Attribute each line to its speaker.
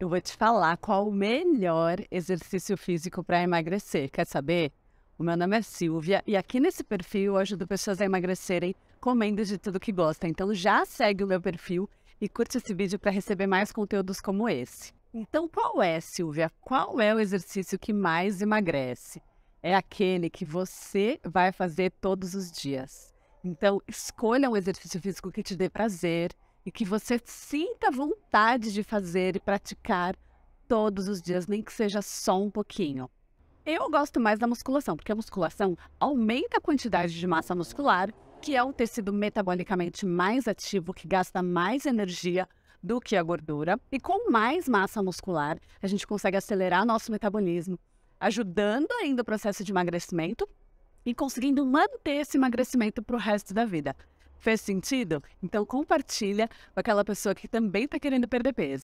Speaker 1: Eu vou te falar qual o melhor exercício físico para emagrecer. Quer saber? O meu nome é Silvia e aqui nesse perfil eu ajudo pessoas a emagrecerem comendo de tudo que gostam. Então já segue o meu perfil e curte esse vídeo para receber mais conteúdos como esse. Então qual é, Silvia? Qual é o exercício que mais emagrece? É aquele que você vai fazer todos os dias. Então escolha um exercício físico que te dê prazer, e que você sinta vontade de fazer e praticar todos os dias, nem que seja só um pouquinho. Eu gosto mais da musculação, porque a musculação aumenta a quantidade de massa muscular, que é um tecido metabolicamente mais ativo, que gasta mais energia do que a gordura. E com mais massa muscular, a gente consegue acelerar nosso metabolismo, ajudando ainda o processo de emagrecimento e conseguindo manter esse emagrecimento para o resto da vida. Fez sentido? Então compartilha com aquela pessoa que também está querendo perder peso.